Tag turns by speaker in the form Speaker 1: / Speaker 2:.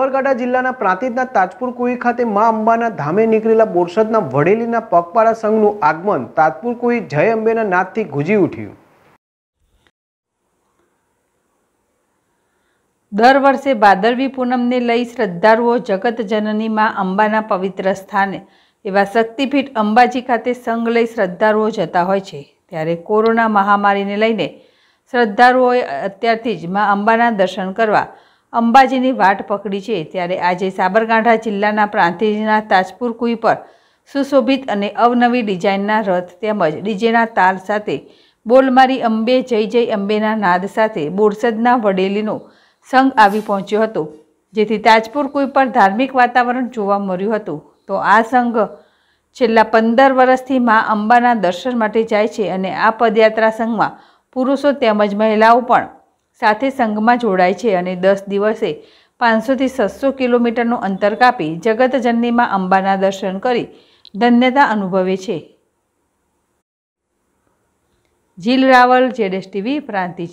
Speaker 1: સાબરકાંઠા જિલ્લાના પ્રાંતિજના તાજપુર કુઈ ખાતે મા અંબાના ધામે નીકળેલા બોરસદના વડેલીના પગપાળા સંઘનું આગમન તાજપુર કુઈ જય અંબેના નાદથી ગુજી ઉઠ્યું
Speaker 2: દર વર્ષે ભાદરવી પૂનમને લઈ શ્રદ્ધાળુઓ જગત જનની મા અંબાના પવિત્ર સ્થાને એવા શક્તિપીઠ અંબાજી ખાતે સંઘ લઈ શ્રદ્ધાળુઓ જતા હોય છે ત્યારે કોરોના મહામારીને લઈને શ્રદ્ધાળુઓએ અત્યારથી જ મા અંબાના દર્શન કરવા અંબાજીની વાટ પકડી છે ત્યારે આજે સાબરકાંઠા જિલ્લાના પ્રાંતિજના તાજપુર કુઈ પર સુશોભિત અને અવનવી ડિઝાઇનના રથ તેમજ ડીજેના તાલ સાથે બોલમારી અંબે જય જય અંબેના નાદ સાથે બોરસદના વડેલીનો સંઘ આવી પહોંચ્યો હતો જેથી તાજપુર કુઈ પર ધાર્મિક વાતાવરણ જોવા મળ્યું હતું તો આ સંઘ છેલ્લા પંદર વર્ષથી મા અંબાના દર્શન માટે જાય છે અને આ પદયાત્રા સંઘમાં પુરુષો તેમજ મહિલાઓ પણ સાથે સંઘમાં જોડાય છે અને દસ દિવસે પાંચસોથી છસો કિલોમીટરનું અંતર કાપી જગતજનનીમાં અંબાના દર્શન કરી ધન્યતા અનુભવે છે જીલ રાવલ જેડેશ ટીવી પ્રાંતિજ